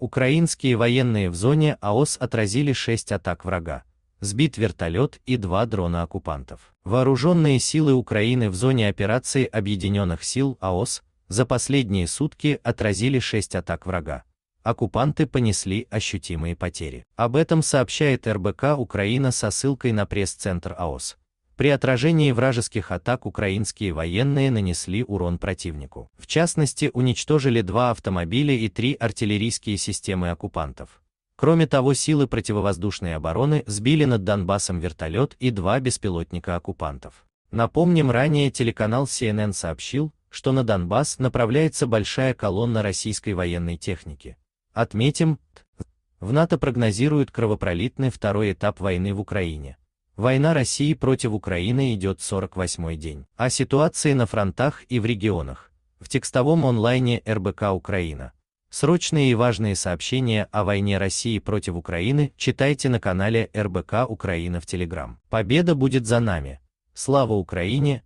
Украинские военные в зоне АОС отразили 6 атак врага, сбит вертолет и два дрона оккупантов. Вооруженные силы Украины в зоне операции Объединенных сил АОС за последние сутки отразили 6 атак врага. Оккупанты понесли ощутимые потери. Об этом сообщает РБК Украина со ссылкой на пресс-центр АОС. При отражении вражеских атак украинские военные нанесли урон противнику. В частности, уничтожили два автомобиля и три артиллерийские системы оккупантов. Кроме того, силы противовоздушной обороны сбили над Донбассом вертолет и два беспилотника оккупантов. Напомним, ранее телеканал CNN сообщил, что на Донбасс направляется большая колонна российской военной техники. Отметим, в НАТО прогнозируют кровопролитный второй этап войны в Украине. Война России против Украины идет 48-й день. О ситуации на фронтах и в регионах. В текстовом онлайне РБК «Украина». Срочные и важные сообщения о войне России против Украины читайте на канале РБК «Украина» в Телеграм. Победа будет за нами! Слава Украине!